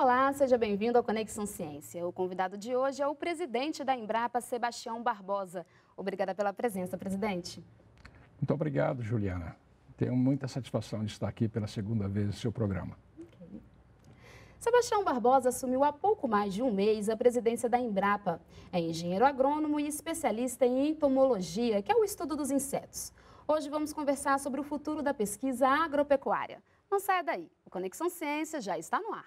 Olá, seja bem-vindo ao Conexão Ciência. O convidado de hoje é o presidente da Embrapa, Sebastião Barbosa. Obrigada pela presença, presidente. Muito obrigado, Juliana. Tenho muita satisfação de estar aqui pela segunda vez no seu programa. Sebastião Barbosa assumiu há pouco mais de um mês a presidência da Embrapa. É engenheiro agrônomo e especialista em entomologia, que é o estudo dos insetos. Hoje vamos conversar sobre o futuro da pesquisa agropecuária. Não saia daí, o Conexão Ciência já está no ar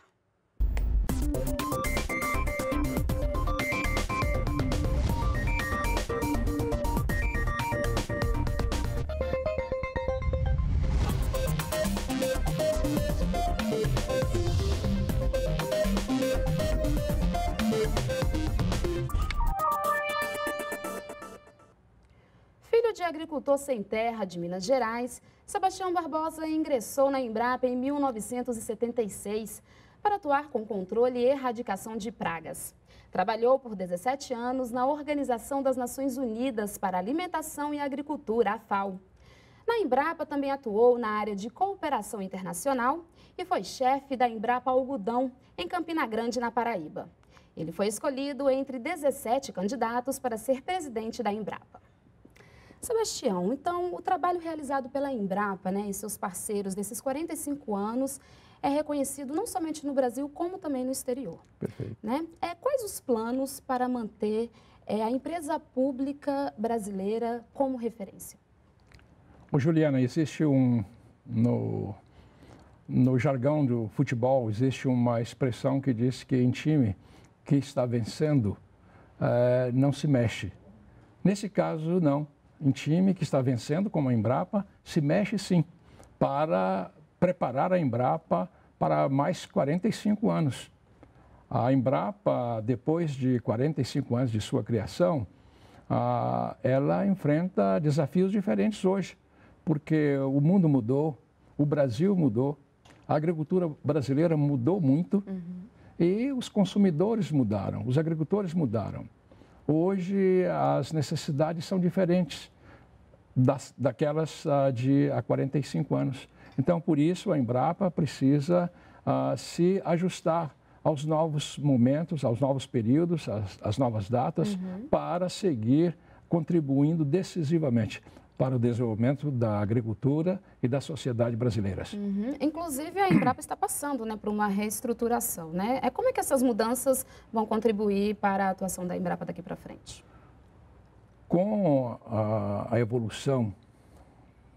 de agricultor sem terra de Minas Gerais, Sebastião Barbosa ingressou na Embrapa em 1976 para atuar com controle e erradicação de pragas. Trabalhou por 17 anos na Organização das Nações Unidas para Alimentação e Agricultura, a FAO. Na Embrapa também atuou na área de cooperação internacional e foi chefe da Embrapa Algodão, em Campina Grande, na Paraíba. Ele foi escolhido entre 17 candidatos para ser presidente da Embrapa. Sebastião, então o trabalho realizado pela Embrapa né, e seus parceiros nesses 45 anos é reconhecido não somente no Brasil, como também no exterior. Perfeito. Né? É, quais os planos para manter é, a empresa pública brasileira como referência? Ô, Juliana, existe um. No, no jargão do futebol, existe uma expressão que diz que em time que está vencendo é, não se mexe. Nesse caso, não. Em time que está vencendo, como a Embrapa, se mexe sim, para preparar a Embrapa para mais 45 anos. A Embrapa, depois de 45 anos de sua criação, ela enfrenta desafios diferentes hoje, porque o mundo mudou, o Brasil mudou, a agricultura brasileira mudou muito uhum. e os consumidores mudaram, os agricultores mudaram. Hoje as necessidades são diferentes das, daquelas ah, de há 45 anos. Então, por isso, a Embrapa precisa uh, se ajustar aos novos momentos, aos novos períodos, às, às novas datas, uhum. para seguir contribuindo decisivamente para o desenvolvimento da agricultura e da sociedade brasileiras. Uhum. Inclusive, a Embrapa está passando né, por uma reestruturação. Né? É como é que essas mudanças vão contribuir para a atuação da Embrapa daqui para frente? Com a, a evolução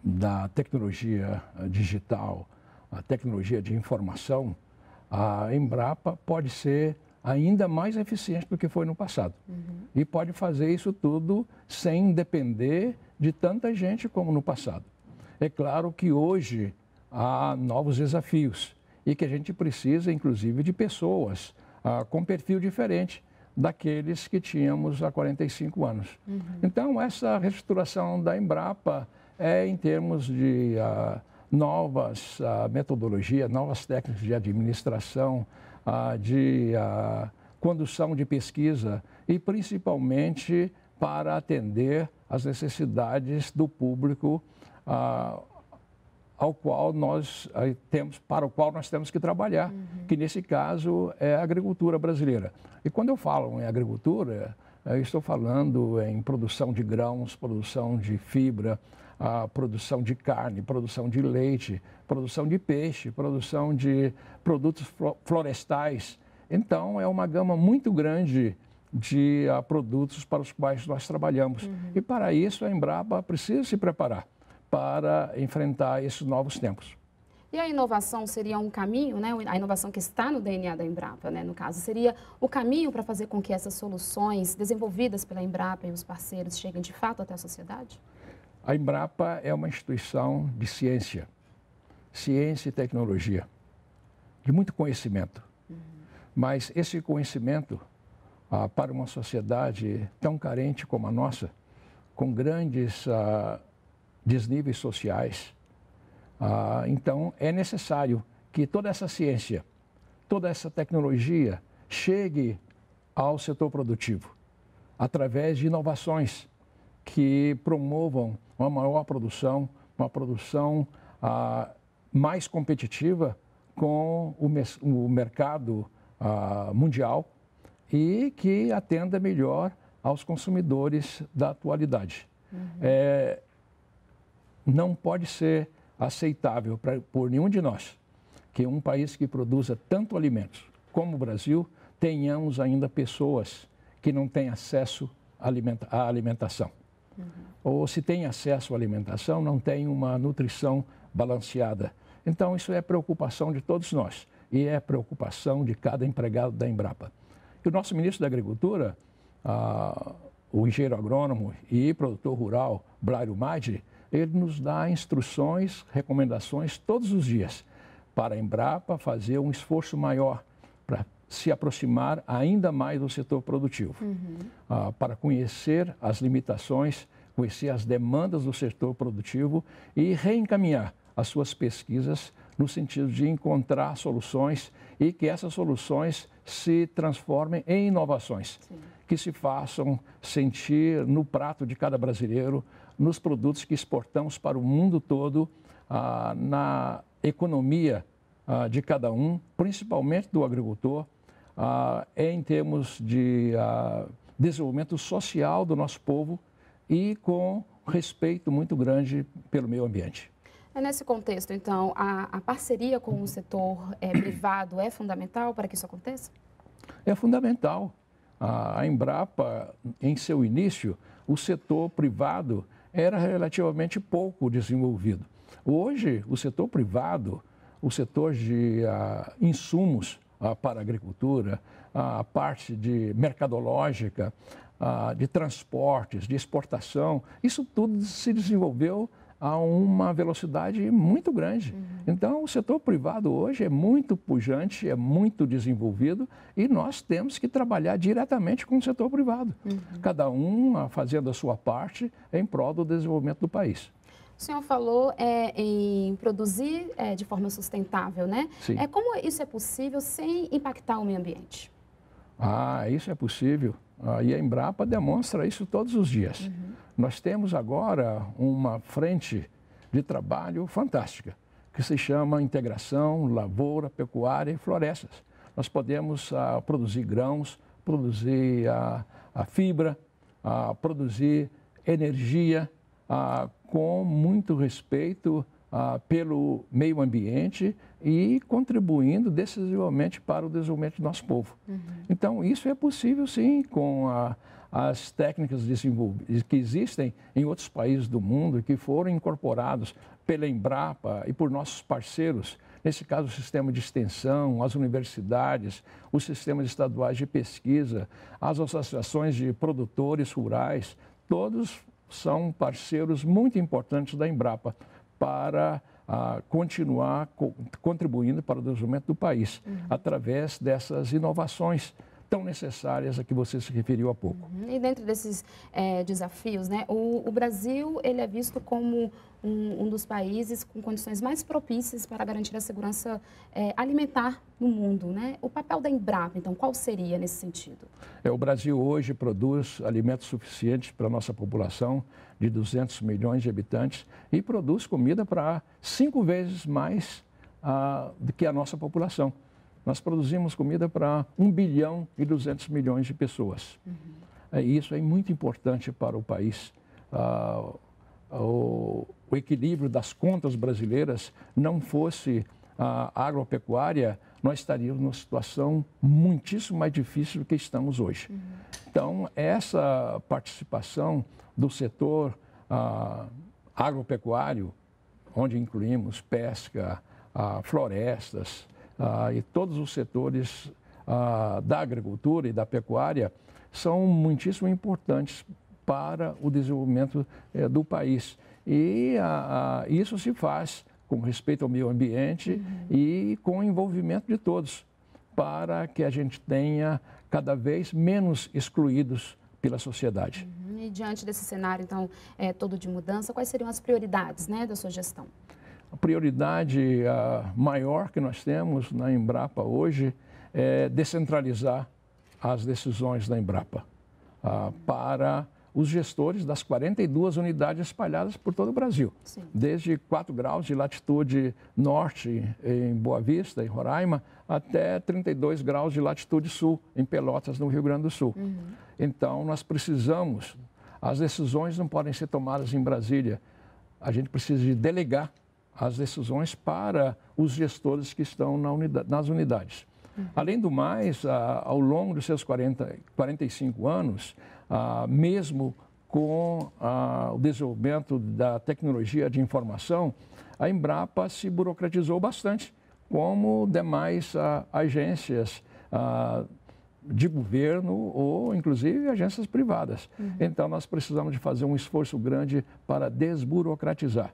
da tecnologia eh, digital, a tecnologia de informação, a Embrapa pode ser ainda mais eficiente do que foi no passado. Uhum. E pode fazer isso tudo sem depender de tanta gente como no passado. É claro que hoje há novos desafios e que a gente precisa, inclusive, de pessoas ah, com perfil diferente daqueles que tínhamos há 45 anos. Uhum. Então, essa reestruturação da Embrapa é em termos de ah, novas ah, metodologias, novas técnicas de administração, ah, de condução de pesquisa e principalmente para atender às necessidades do público ao qual nós temos, para o qual nós temos que trabalhar, uhum. que nesse caso é a agricultura brasileira. E quando eu falo em agricultura, eu estou falando em produção de grãos, produção de fibra, a produção de carne, produção de leite, produção de peixe, produção de produtos florestais. Então, é uma gama muito grande de ah, produtos para os quais nós trabalhamos. Uhum. E para isso, a Embrapa precisa se preparar para enfrentar esses novos tempos. E a inovação seria um caminho, né? a inovação que está no DNA da Embrapa, né? no caso, seria o caminho para fazer com que essas soluções desenvolvidas pela Embrapa e os parceiros cheguem de fato até a sociedade? A Embrapa é uma instituição de ciência, ciência e tecnologia, de muito conhecimento. Uhum. Mas esse conhecimento, ah, para uma sociedade tão carente como a nossa, com grandes ah, desníveis sociais, ah, então é necessário que toda essa ciência, toda essa tecnologia chegue ao setor produtivo através de inovações que promovam uma maior produção, uma produção ah, mais competitiva com o, o mercado ah, mundial e que atenda melhor aos consumidores da atualidade. Uhum. É, não pode ser aceitável pra, por nenhum de nós que um país que produza tanto alimentos como o Brasil tenhamos ainda pessoas que não têm acesso à alimentação. Uhum. Ou se tem acesso à alimentação, não tem uma nutrição balanceada. Então, isso é preocupação de todos nós e é preocupação de cada empregado da Embrapa. E o nosso ministro da Agricultura, ah, o engenheiro agrônomo e produtor rural, Blairo Maggi, ele nos dá instruções, recomendações todos os dias para a Embrapa fazer um esforço maior para se aproximar ainda mais do setor produtivo, uhum. ah, para conhecer as limitações, conhecer as demandas do setor produtivo e reencaminhar as suas pesquisas no sentido de encontrar soluções e que essas soluções se transformem em inovações, Sim. que se façam sentir no prato de cada brasileiro, nos produtos que exportamos para o mundo todo, ah, na economia ah, de cada um, principalmente do agricultor, ah, é em termos de ah, desenvolvimento social do nosso povo e com respeito muito grande pelo meio ambiente. É nesse contexto, então, a, a parceria com o setor é, privado é fundamental para que isso aconteça? É fundamental. A Embrapa, em seu início, o setor privado era relativamente pouco desenvolvido. Hoje, o setor privado, o setor de ah, insumos, ah, para a agricultura, a parte de mercadológica, ah, de transportes, de exportação, isso tudo se desenvolveu a uma velocidade muito grande. Uhum. Então, o setor privado hoje é muito pujante, é muito desenvolvido e nós temos que trabalhar diretamente com o setor privado, uhum. cada um fazendo a sua parte em prol do desenvolvimento do país. O senhor falou é, em produzir é, de forma sustentável, né? Sim. É, como isso é possível sem impactar o meio ambiente? Ah, isso é possível. Ah, e a Embrapa demonstra isso todos os dias. Uhum. Nós temos agora uma frente de trabalho fantástica, que se chama integração lavoura, pecuária e florestas. Nós podemos ah, produzir grãos, produzir a, ah, a fibra, a ah, produzir energia, a ah, com muito respeito ah, pelo meio ambiente e contribuindo decisivamente para o desenvolvimento do nosso povo. Uhum. Então, isso é possível sim com a, ah, as técnicas que existem em outros países do mundo que foram incorporados pela Embrapa e por nossos parceiros. Nesse caso, o sistema de extensão, as universidades, os sistemas estaduais de pesquisa, as associações de produtores rurais, todos são parceiros muito importantes da Embrapa para a ah, continuar co contribuindo para o desenvolvimento do país, uhum. através dessas inovações tão necessárias a que você se referiu há pouco. Uhum. E dentro desses é, desafios, né, o, o, Brasil ele é visto como um, um, dos países com condições mais propícias para garantir a segurança é, alimentar no mundo. Né? O papel da Embrapa, então, qual seria nesse sentido? É, o Brasil hoje produz alimentos suficientes para a nossa população de 200 milhões de habitantes e produz comida para cinco vezes mais ah, do que a nossa população. Nós produzimos comida para 1 bilhão e 200 milhões de pessoas. Uhum. É, isso é muito importante para o país. Ah, o, o, equilíbrio das contas brasileiras não fosse a agropecuária, nós estaríamos numa situação muitíssimo mais difícil do que estamos hoje. Uhum. Então, essa participação do setor ah, agropecuário, onde incluímos pesca, ah, florestas, ah, e todos os setores ah, da agricultura e da pecuária são muitíssimo importantes para o desenvolvimento eh, do país. E ah, isso se faz com respeito ao meio ambiente uhum. e com o envolvimento de todos, para que a gente tenha cada vez menos excluídos pela sociedade. Uhum. E diante desse cenário, então, é, todo de mudança, quais seriam as prioridades né, da sua gestão? a prioridade a maior que nós temos na Embrapa hoje é descentralizar as decisões da Embrapa ah, para os gestores das 42 unidades espalhadas por todo o Brasil, Sim. desde 4 graus de latitude norte em Boa Vista, em Roraima, até 32 graus de latitude sul em Pelotas, no Rio Grande do Sul. Uhum. Então, nós precisamos, as decisões não podem ser tomadas em Brasília, a gente precisa de delegar as decisões para os gestores que estão na unidade, nas unidades. Uhum. Além do mais, ao longo dos seus 40, 45 anos, mesmo com o desenvolvimento da tecnologia de informação, a Embrapa se burocratizou bastante, como demais agências de governo ou inclusive agências privadas. Uhum. Então nós precisamos de fazer um esforço grande para desburocratizar.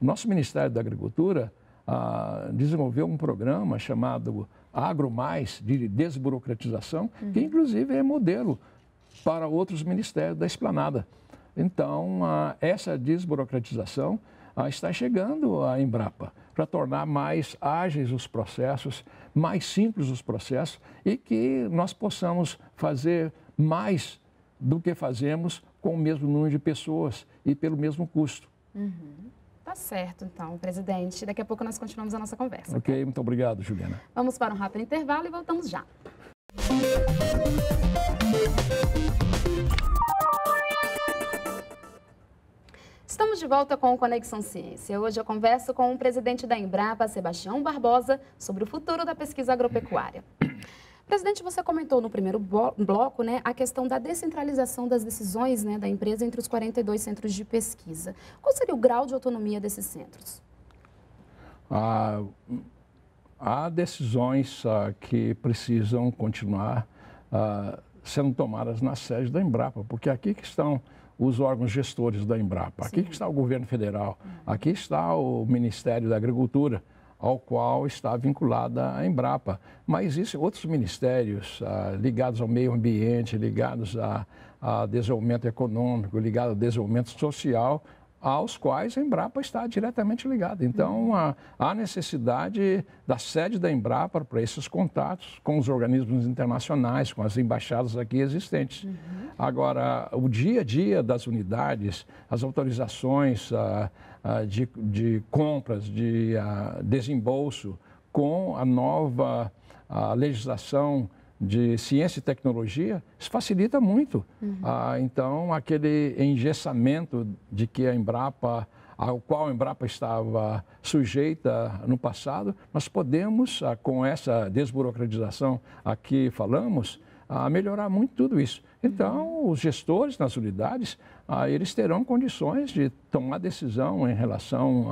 O nosso Ministério da Agricultura ah, desenvolveu um programa chamado Agro Mais, de desburocratização, uhum. que inclusive é modelo para outros ministérios da esplanada. Então, ah, essa desburocratização ah, está chegando à Embrapa para tornar mais ágeis os processos, mais simples os processos e que nós possamos fazer mais do que fazemos com o mesmo número de pessoas e pelo mesmo custo. Uhum. Tá certo, então, presidente. Daqui a pouco nós continuamos a nossa conversa. Ok, muito obrigado, Juliana. Vamos para um rápido intervalo e voltamos já. Estamos de volta com o Conexão Ciência. Hoje eu converso com o presidente da Embrapa, Sebastião Barbosa, sobre o futuro da pesquisa agropecuária. Presidente, você comentou no primeiro bloco né, a questão da descentralização das decisões né, da empresa entre os 42 centros de pesquisa. Qual seria o grau de autonomia desses centros? Ah, há decisões ah, que precisam continuar ah, sendo tomadas na sede da Embrapa, porque aqui que estão os órgãos gestores da Embrapa, Sim. aqui que está o governo federal, uhum. aqui está o Ministério da Agricultura ao qual está vinculada a Embrapa. Mas existem outros ministérios ah, ligados ao meio ambiente, ligados a, a desenvolvimento econômico, ligados ao desenvolvimento social, aos quais a Embrapa está diretamente ligada. Então, há, uhum. há necessidade da sede da Embrapa para esses contatos com os organismos internacionais, com as embaixadas aqui existentes. Uhum. Agora, o dia a dia das unidades, as autorizações de, de, compras, de desembolso, com a nova legislação de ciência e tecnologia, isso facilita muito. Uhum. Ah, então, aquele engessamento de que a Embrapa, ao qual a Embrapa estava sujeita no passado, nós podemos, ah, com essa desburocratização a que falamos, ah, melhorar muito tudo isso. Uhum. Então, os gestores nas unidades, ah, eles terão condições de tomar decisão em relação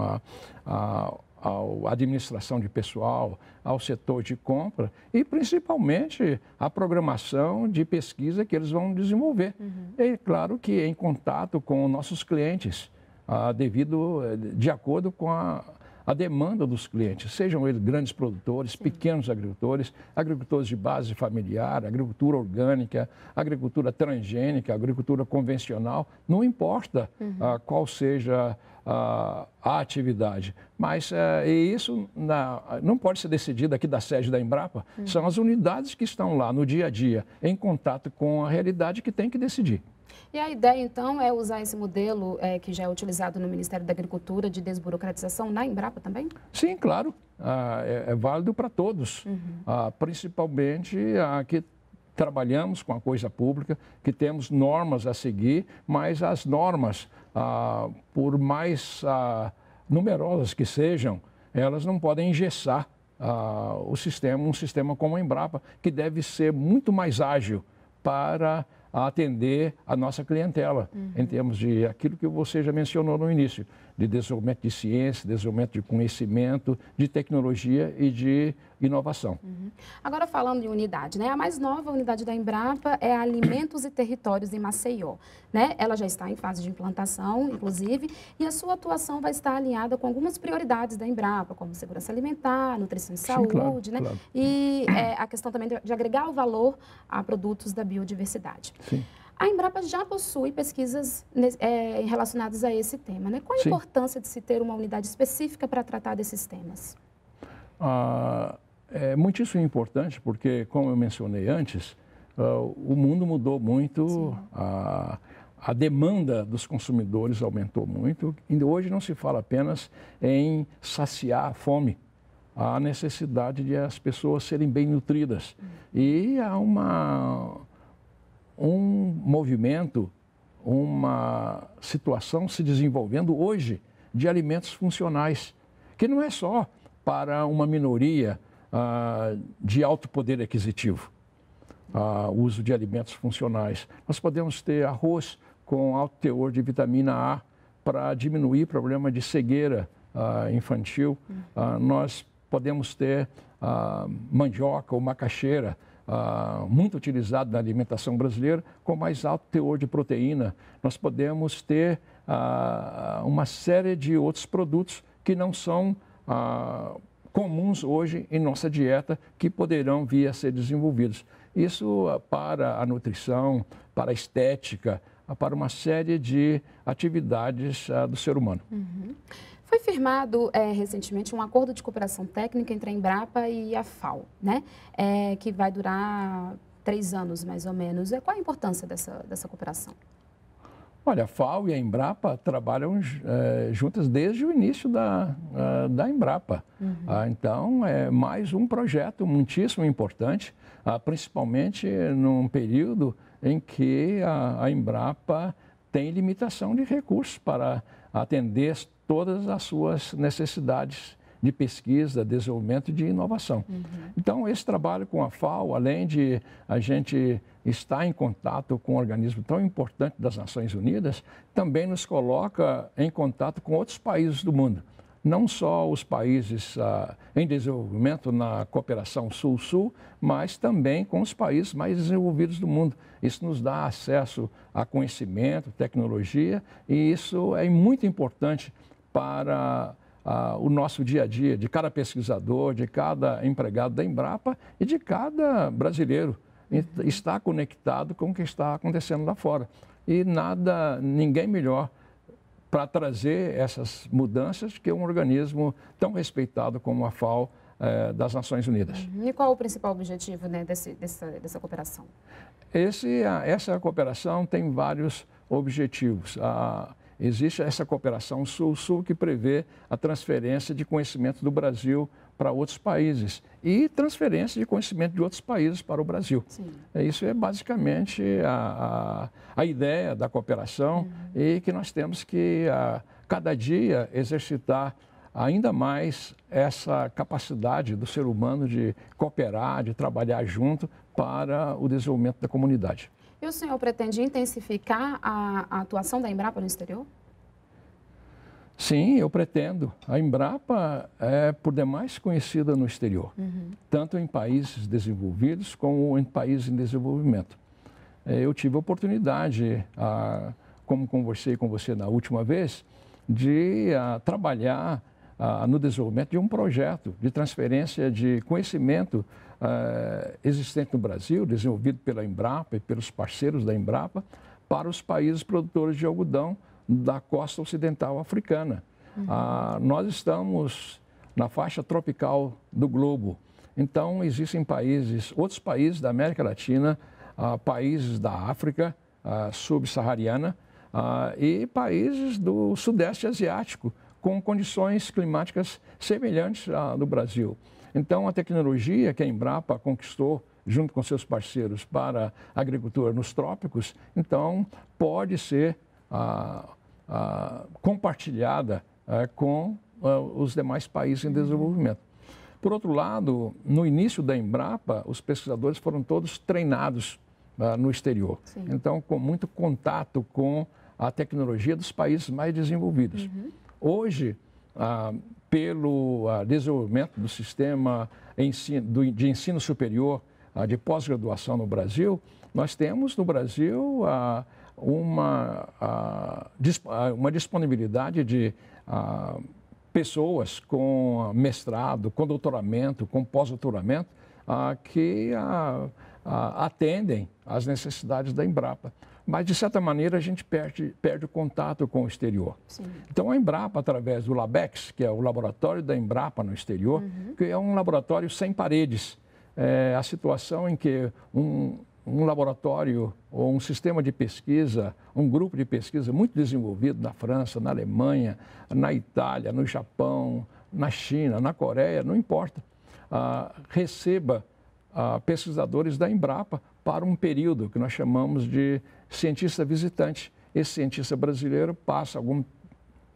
a, a à administração de pessoal, ao setor de compra e principalmente à programação de pesquisa que eles vão desenvolver. Uhum. E claro que em contato com nossos clientes, ah, devido eh, de acordo com a, a demanda dos clientes, sejam eles grandes produtores, pequenos agricultores, agricultores de base familiar, agricultura orgânica, agricultura transgênica, agricultura convencional, não importa uhum. Ah, qual seja a, a atividade. Mas eh, isso na, não pode ser decidido aqui da sede da Embrapa, uhum. são as unidades que estão lá no dia a dia, em contato com a realidade, que tem que decidir. E a ideia, então, é usar esse modelo é, que já é utilizado no Ministério da Agricultura de desburocratização na Embrapa também? Sim, claro. Ah, é, é, válido para todos, uhum. ah, principalmente a que trabalhamos com a coisa pública, que temos normas a seguir, mas as normas, ah, por mais ah, numerosas que sejam, elas não podem engessar ah, o sistema, um sistema como a Embrapa, que deve ser muito mais ágil para a atender a nossa clientela, uhum. em termos de aquilo que você já mencionou no início, de desenvolvimento de ciência, desenvolvimento de conhecimento, de tecnologia e de inovação. Uhum. Agora falando em unidade, né? A mais nova unidade da Embrapa é Alimentos e Territórios em Maceió, né? Ela já está em fase de implantação, inclusive, e a sua atuação vai estar alinhada com algumas prioridades da Embrapa, como segurança alimentar, nutrição e Sim, saúde, claro, né? Claro. E é, a questão também de agregar o valor a produtos da biodiversidade. Sim. A Embrapa já possui pesquisas é, relacionadas a esse tema. Né? Qual a Sim. importância de se ter uma unidade específica para tratar desses temas? Ah, é muitíssimo importante, porque, como eu mencionei antes, uh, o mundo mudou muito, a, a, demanda dos consumidores aumentou muito. E hoje não se fala apenas em saciar a fome, há a necessidade de as pessoas serem bem nutridas. Uhum. E há uma um movimento, uma situação se desenvolvendo hoje de alimentos funcionais, que não é só para uma minoria ah, de alto poder aquisitivo, ah, o uso de alimentos funcionais. Nós podemos ter arroz com alto teor de vitamina A para diminuir o problema de cegueira ah, infantil. Uhum. Ah, nós podemos ter ah, mandioca ou macaxeira ah, muito utilizado na alimentação brasileira, com mais alto teor de proteína. Nós podemos ter ah, uma série de outros produtos que não são ah, comuns hoje em nossa dieta, que poderão vir a ser desenvolvidos. Isso ah, para a nutrição, para a estética, ah, para uma série de atividades do ser humano. Uhum. Foi firmado é, recentemente um acordo de cooperação técnica entre a Embrapa e a FAO, né? É, que vai durar três anos, mais ou menos. É, qual a importância dessa, dessa cooperação? Olha, a FAO e a Embrapa trabalham é, juntas desde o início da, a, é, da Embrapa. Uhum. Ah, então, é mais um projeto muitíssimo importante, ah, principalmente num período em que a, a Embrapa tem limitação de recursos para atender todas as suas necessidades de pesquisa, desenvolvimento e de inovação. Uhum. Então, esse trabalho com a FAO, além de a gente estar em contato com um organismo tão importante das Nações Unidas, também nos coloca em contato com outros países do mundo. Não só os países ah, em desenvolvimento na cooperação Sul-Sul, mas também com os países mais desenvolvidos do mundo. Isso nos dá acesso a conhecimento, tecnologia, e isso é muito importante para ah, o nosso dia a dia, de cada pesquisador, de cada empregado da Embrapa e de cada brasileiro. Está conectado com o que está acontecendo lá fora. E nada, ninguém melhor para trazer essas mudanças que um organismo tão respeitado como a FAO eh, das Nações Unidas. Uhum. E qual o principal objetivo né, desse, dessa, dessa cooperação? Esse, ah, essa cooperação tem vários objetivos. Ah, existe essa cooperação Sul-Sul que prevê a transferência de conhecimento do Brasil para outros países e transferência de conhecimento de outros países para o Brasil. Sim. É, isso é basicamente a, a, a ideia da cooperação uhum. e que nós temos que, a, cada dia, exercitar ainda mais essa capacidade do ser humano de cooperar, de trabalhar junto para o desenvolvimento da comunidade. E o senhor pretende intensificar a, a atuação da Embrapa no exterior? Sim, eu pretendo. A Embrapa é por demais conhecida no exterior, uhum. tanto em países desenvolvidos como em países em desenvolvimento. É, eu tive a oportunidade, a, como conversei com você na última vez, de a, trabalhar a, no desenvolvimento de um projeto de transferência de conhecimento uh, existente no Brasil, desenvolvido pela Embrapa e pelos parceiros da Embrapa, para os países produtores de algodão da costa ocidental africana. Uhum. Uh, nós estamos na faixa tropical do globo. Então, existem países, outros países da América Latina, uh, países da África uh, subsaariana e países do Sudeste Asiático, com condições climáticas semelhantes à do Brasil. Então, a tecnologia que a Embrapa conquistou junto com seus parceiros para a agricultura nos trópicos, então pode ser ah, ah, compartilhada eh, com ah, os demais países em uhum. desenvolvimento. Por outro lado, no início da Embrapa, os pesquisadores foram todos treinados no exterior. Sim. Então, com muito contato com a tecnologia dos países mais desenvolvidos. Uhum. Hoje, pelo ah, desenvolvimento do sistema de ensino superior ah, de pós-graduação no Brasil, nós temos no Brasil ah, uma, uma disponibilidade de pessoas com mestrado, com doutoramento, com pós-doutoramento, que atendem às necessidades da Embrapa. Mas, de certa maneira, a gente perde, perde o contato com o exterior. Sim. Então, a Embrapa, através do LABEX, que é o laboratório da Embrapa no exterior, uhum. que é um laboratório sem paredes. É a situação em que um, um laboratório ou um sistema de pesquisa, um grupo de pesquisa muito desenvolvido na França, na Alemanha, na Itália, no Japão, na China, na Coreia, não importa, ah, receba ah, pesquisadores da Embrapa para um período que nós chamamos de cientista visitante. Esse cientista brasileiro passa algum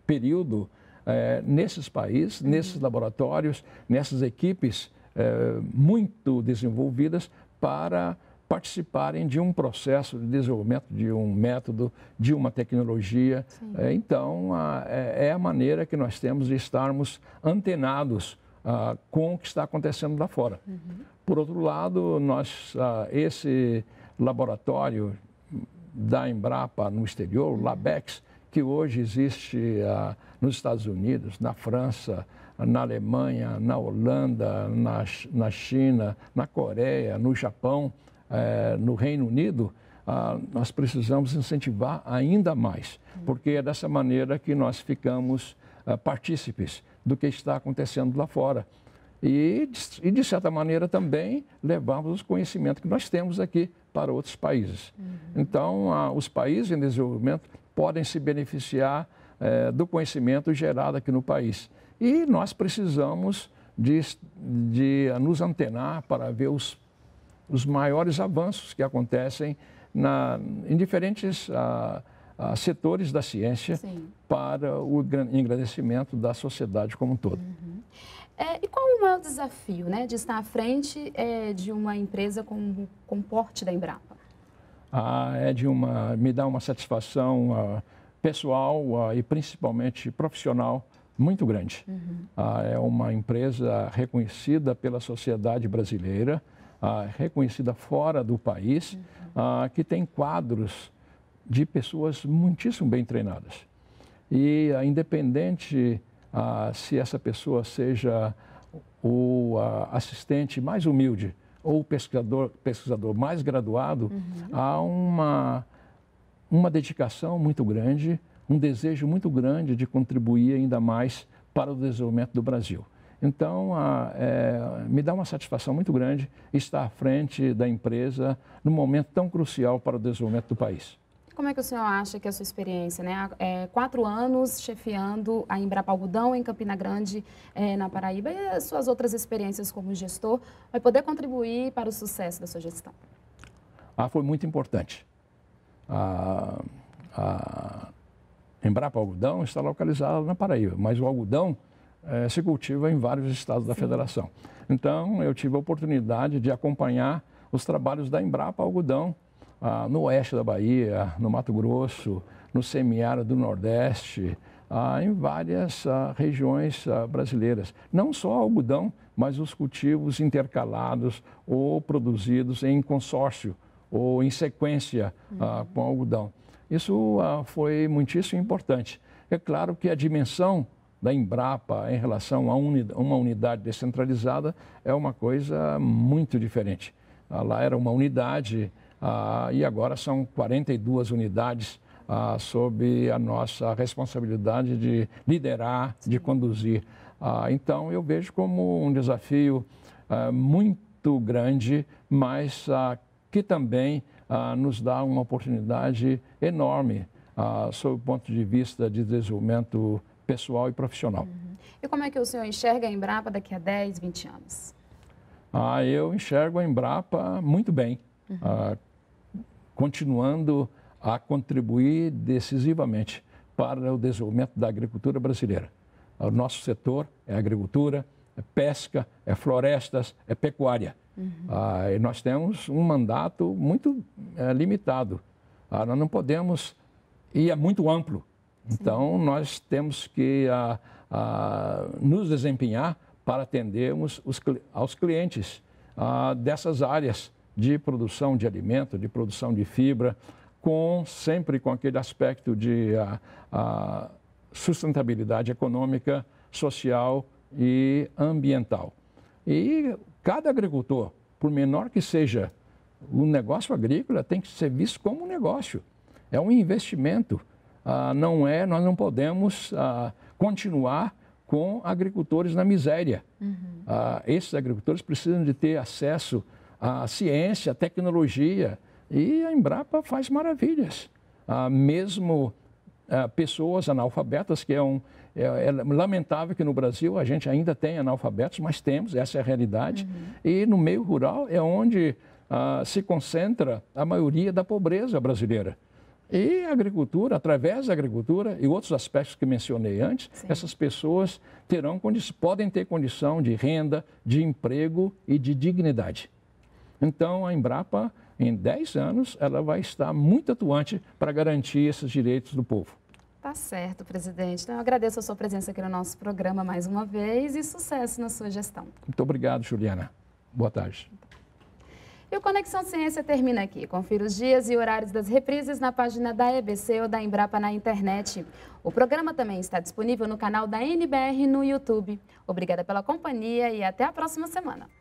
período é, nesses países, uhum. nesses laboratórios, nessas equipes é, muito desenvolvidas para participarem de um processo de desenvolvimento de um método, de uma tecnologia. É, então, a, é, é a maneira que nós temos de estarmos antenados a, ah, com o que está acontecendo lá fora. Uhum. Por outro lado, nós, ah, esse laboratório da Embrapa no exterior, o LABEX, que hoje existe ah, nos Estados Unidos, na França, na Alemanha, na Holanda, na, na China, na Coreia, no Japão, eh, no Reino Unido, ah, nós precisamos incentivar ainda mais, porque é dessa maneira que nós ficamos ah, partícipes do que está acontecendo lá fora e, e, de certa maneira, também levarmos os conhecimentos que nós temos aqui para outros países. Uhum. Então, a, os países em desenvolvimento podem se beneficiar é, do conhecimento gerado aqui no país. E nós precisamos de, de nos antenar para ver os, os maiores avanços que acontecem na, em diferentes a, ah, a ah, setores da ciência Sim. para o engrandecimento da sociedade como um todo. Uhum. É, e qual o maior desafio né, de estar à frente é, de uma empresa com, porte da Embrapa? Ah, é de uma, me dá uma satisfação ah, pessoal ah, e principalmente profissional muito grande. Uhum. Ah, é uma empresa reconhecida pela sociedade brasileira, ah, reconhecida fora do país, uhum. Ah, que tem quadros de pessoas muitíssimo bem treinadas. E independente ah, se essa pessoa seja o ah, assistente mais humilde ou o pesquisador, pesquisador mais graduado, uhum. há uma, uma dedicação muito grande, um desejo muito grande de contribuir ainda mais para o desenvolvimento do Brasil. Então, ah, é, me dá uma satisfação muito grande estar à frente da empresa num momento tão crucial para o desenvolvimento do país. Como é que o senhor acha que é a sua experiência, né? É, quatro anos chefiando a Embrapa Algodão em Campina Grande, é, na Paraíba, e as suas outras experiências como gestor, vai poder contribuir para o sucesso da sua gestão? Ah, foi muito importante. A, a Embrapa Algodão está localizada na Paraíba, mas o algodão é, se cultiva em vários estados Sim. da federação. Então, eu tive a oportunidade de acompanhar os trabalhos da Embrapa Algodão ah, no oeste da Bahia, no Mato Grosso, no semiárido do Nordeste, ah, em várias ah, regiões ah, brasileiras. Não só algodão, mas os cultivos intercalados ou produzidos em consórcio ou em sequência ah, uhum. com algodão. Isso ah, foi muitíssimo importante. É claro que a dimensão da Embrapa em relação a uma unidade descentralizada é uma coisa muito diferente. Lá era uma unidade ah, e agora são 42 unidades ah, sob a nossa responsabilidade de liderar, Sim. de conduzir. Ah, então, eu vejo como um desafio ah, muito grande, mas ah, que também ah, nos dá uma oportunidade enorme, ah, sob o ponto de vista de desenvolvimento pessoal e profissional. Uhum. E como é que o senhor enxerga a Embrapa daqui a 10, 20 anos? Ah, eu enxergo a Embrapa muito bem. Uhum continuando a contribuir decisivamente para o desenvolvimento da agricultura brasileira. O nosso setor é agricultura, é pesca, é florestas, é pecuária. Uhum. Ah, e nós temos um mandato muito é, limitado. Ah, nós não podemos, e é muito amplo. Então, Sim. nós temos que ah, ah, nos desempenhar para atendermos os, aos clientes ah, dessas áreas de produção de alimento, de produção de fibra, com sempre com aquele aspecto de a, a sustentabilidade econômica, social e ambiental. E cada agricultor, por menor que seja o negócio agrícola, tem que ser visto como um negócio. É um investimento. Ah, não é, nós não podemos ah, continuar com agricultores na miséria. Uhum. Ah, esses agricultores precisam de ter acesso a ciência, a tecnologia. E a Embrapa faz maravilhas. Ah, mesmo ah, pessoas analfabetas, que é, um, é, é, lamentável que no Brasil a gente ainda tem analfabetos, mas temos, essa é a realidade. Uhum. E no meio rural é onde ah, se concentra a maioria da pobreza brasileira. E a agricultura, através da agricultura e outros aspectos que mencionei antes, Sim. essas pessoas terão podem ter condição de renda, de emprego e de dignidade. Então, a Embrapa, em 10 anos, ela vai estar muito atuante para garantir esses direitos do povo. Tá certo, presidente. Então, eu agradeço a sua presença aqui no nosso programa mais uma vez e sucesso na sua gestão. Muito obrigado, Juliana. Boa tarde. E o Conexão Ciência termina aqui. Confira os dias e horários das reprises na página da EBC ou da Embrapa na internet. O programa também está disponível no canal da NBR no YouTube. Obrigada pela companhia e até a próxima semana.